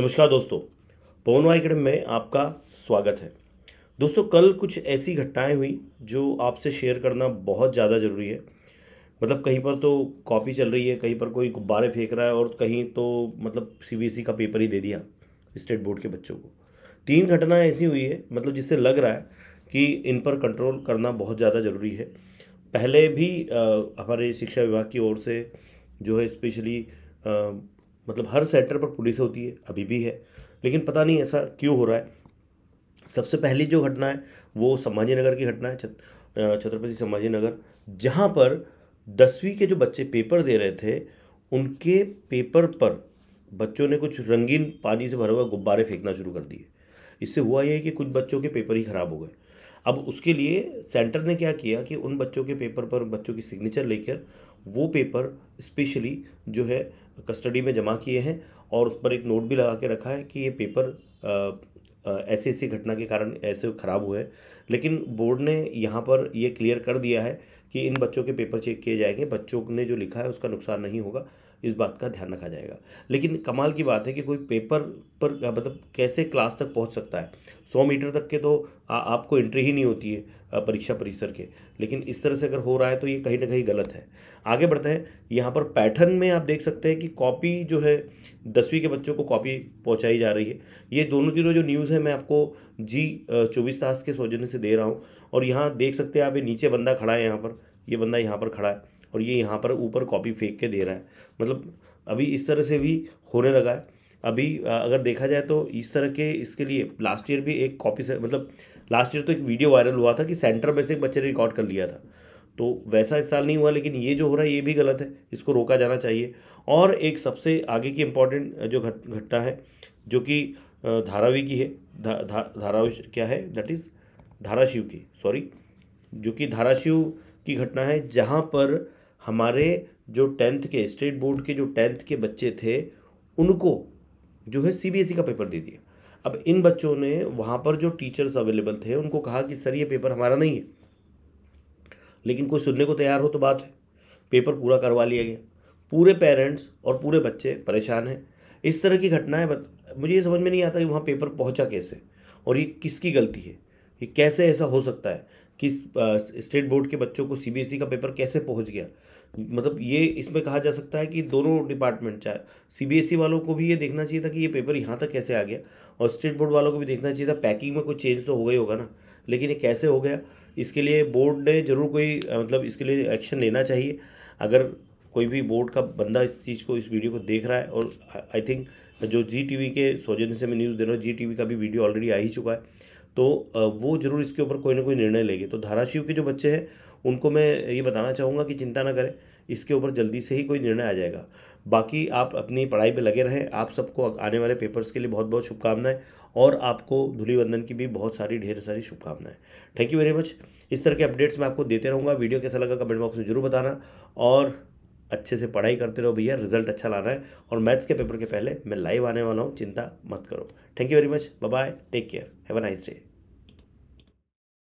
नमस्कार दोस्तों पवन वाइकड़ में आपका स्वागत है दोस्तों कल कुछ ऐसी घटनाएं हुई जो आपसे शेयर करना बहुत ज़्यादा ज़रूरी है मतलब कहीं पर तो कॉपी चल रही है कहीं पर कोई गुब्बारे फेंक रहा है और कहीं तो मतलब सीबीएसई e का पेपर ही दे दिया स्टेट बोर्ड के बच्चों को तीन घटनाएं ऐसी हुई है मतलब जिससे लग रहा है कि इन पर कंट्रोल करना बहुत ज़्यादा ज़रूरी है पहले भी आ, हमारे शिक्षा विभाग की ओर से जो है स्पेशली मतलब हर सेक्टर पर पुलिस होती है अभी भी है लेकिन पता नहीं ऐसा क्यों हो रहा है सबसे पहली जो घटना है वो संभाजी नगर की घटना है छत्रपति संभाजी नगर जहाँ पर दसवीं के जो बच्चे पेपर दे रहे थे उनके पेपर पर बच्चों ने कुछ रंगीन पानी से भरा हुआ गुब्बारे फेंकना शुरू कर दिए इससे हुआ यह कि कुछ बच्चों के पेपर ही ख़राब हो गए अब उसके लिए सेंटर ने क्या किया कि उन बच्चों के पेपर पर बच्चों की सिग्नेचर लेकर वो पेपर स्पेशली जो है कस्टडी में जमा किए हैं और उस पर एक नोट भी लगा के रखा है कि ये पेपर ऐसी ऐसी घटना के कारण ऐसे ख़राब हुए लेकिन बोर्ड ने यहाँ पर ये क्लियर कर दिया है कि इन बच्चों के पेपर चेक किए जाएंगे बच्चों ने जो लिखा है उसका नुकसान नहीं होगा इस बात का ध्यान रखा जाएगा लेकिन कमाल की बात है कि कोई पेपर पर मतलब कैसे क्लास तक पहुंच सकता है सौ मीटर तक के तो आ, आपको एंट्री ही नहीं होती है परीक्षा परिसर के लेकिन इस तरह से अगर हो रहा है तो ये कहीं ना कहीं गलत है आगे बढ़ते हैं यहाँ पर पैटर्न में आप देख सकते हैं कि कॉपी जो है दसवीं के बच्चों को कॉपी पहुँचाई जा रही है ये दोनों तीनों जो न्यूज़ है मैं आपको जी चौबीस तास के सौजन्य से दे रहा हूँ और यहाँ देख सकते हैं आप ये नीचे बंदा खड़ा है यहाँ पर ये बंदा यहाँ पर खड़ा है और ये यहाँ पर ऊपर कॉपी फेंक के दे रहा है मतलब अभी इस तरह से भी होने लगा है अभी अगर देखा जाए तो इस तरह के इसके लिए लास्ट ईयर भी एक कॉपी से मतलब लास्ट ईयर तो एक वीडियो वायरल हुआ था कि सेंटर में से एक बच्चे ने रिकॉर्ड कर लिया था तो वैसा इस साल नहीं हुआ लेकिन ये जो हो रहा है ये भी गलत है इसको रोका जाना चाहिए और एक सबसे आगे की इम्पॉर्टेंट जो घट घटना है जो कि धारावी की है धा, धा, धारावी क्या है दैट इज़ धाराशिव की सॉरी जो कि धाराशिव की घटना है जहाँ पर हमारे जो टेंथ के स्टेट बोर्ड के जो टेंथ के बच्चे थे उनको जो है सीबीएसई e का पेपर दे दिया अब इन बच्चों ने वहाँ पर जो टीचर्स अवेलेबल थे उनको कहा कि सर ये पेपर हमारा नहीं है लेकिन कोई सुनने को तैयार हो तो बात है पेपर पूरा करवा लिया गया पूरे पेरेंट्स और पूरे बच्चे परेशान हैं इस तरह की घटनाएं मुझे ये समझ में नहीं आता कि वहाँ पेपर पहुँचा कैसे और ये किसकी गलती है ये कैसे ऐसा हो सकता है कि स्टेट बोर्ड के बच्चों को सीबीएसई e का पेपर कैसे पहुंच गया मतलब ये इसमें कहा जा सकता है कि दोनों डिपार्टमेंट चाहे सीबीएसई e वालों को भी ये देखना चाहिए था कि ये पेपर यहाँ तक कैसे आ गया और स्टेट बोर्ड वालों को भी देखना चाहिए था पैकिंग में कोई चेंज तो हो गई होगा ना लेकिन ये कैसे हो गया इसके लिए बोर्ड ने ज़रूर कोई मतलब इसके लिए एक्शन लेना चाहिए अगर कोई भी बोर्ड का बंदा इस चीज़ को इस वीडियो को देख रहा है और आई थिंक जो जी टी वी के सौजन्य से मैं न्यूज़ दे रहा हूँ जी टी वी का भी वीडियो ऑलरेडी आ ही चुका है तो वो ज़रूर इसके ऊपर कोई ना कोई निर्णय लेगी तो धाराशिव के जो बच्चे हैं उनको मैं ये बताना चाहूँगा कि चिंता ना करें इसके ऊपर जल्दी से ही कोई निर्णय आ जाएगा बाकी आप अपनी पढ़ाई पे लगे रहें आप सबको आने वाले पेपर्स के लिए बहुत बहुत शुभकामनाएं और आपको धूलिवंदन की भी बहुत सारी ढेर सारी शुभकामनाएं थैंक यू वेरी मच इस तरह के अपडेट्स मैं आपको देते रहूँगा वीडियो कैसा लगा कमेंट बॉक्स में जरूर बताना और अच्छे से पढ़ाई करते रहो भैया रिजल्ट अच्छा लाना है और मैथ्स के पेपर के पहले मैं लाइव आने वाला हूँ चिंता मत करो thank you very much bye take care have a nice day